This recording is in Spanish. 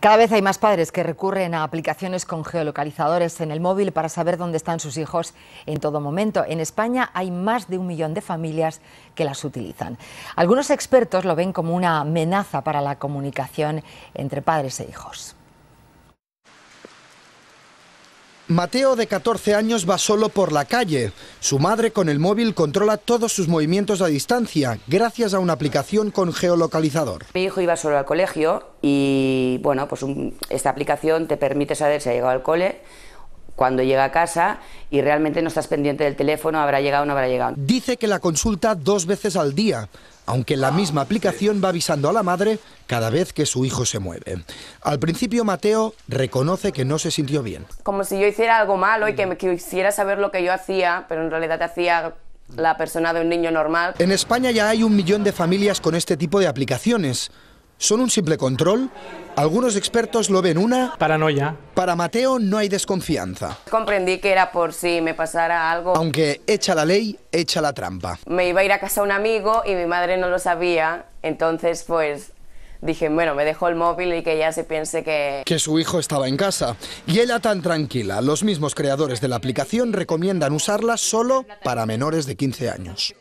Cada vez hay más padres que recurren a aplicaciones con geolocalizadores en el móvil para saber dónde están sus hijos en todo momento. En España hay más de un millón de familias que las utilizan. Algunos expertos lo ven como una amenaza para la comunicación entre padres e hijos. Mateo, de 14 años, va solo por la calle. Su madre con el móvil controla todos sus movimientos a distancia, gracias a una aplicación con geolocalizador. Mi hijo iba solo al colegio y, bueno, pues esta aplicación te permite saber si ha llegado al cole, cuando llega a casa y realmente no estás pendiente del teléfono, habrá llegado o no habrá llegado. Dice que la consulta dos veces al día, aunque la misma aplicación va avisando a la madre cada vez que su hijo se mueve. Al principio Mateo reconoce que no se sintió bien. Como si yo hiciera algo malo y que quisiera saber lo que yo hacía, pero en realidad hacía la persona de un niño normal. En España ya hay un millón de familias con este tipo de aplicaciones. ¿Son un simple control? Algunos expertos lo ven una... Paranoia. Para Mateo no hay desconfianza. Comprendí que era por si me pasara algo. Aunque echa la ley, echa la trampa. Me iba a ir a casa un amigo y mi madre no lo sabía, entonces pues dije, bueno, me dejó el móvil y que ya se piense que... Que su hijo estaba en casa. Y ella tan tranquila. Los mismos creadores de la aplicación recomiendan usarla solo para menores de 15 años.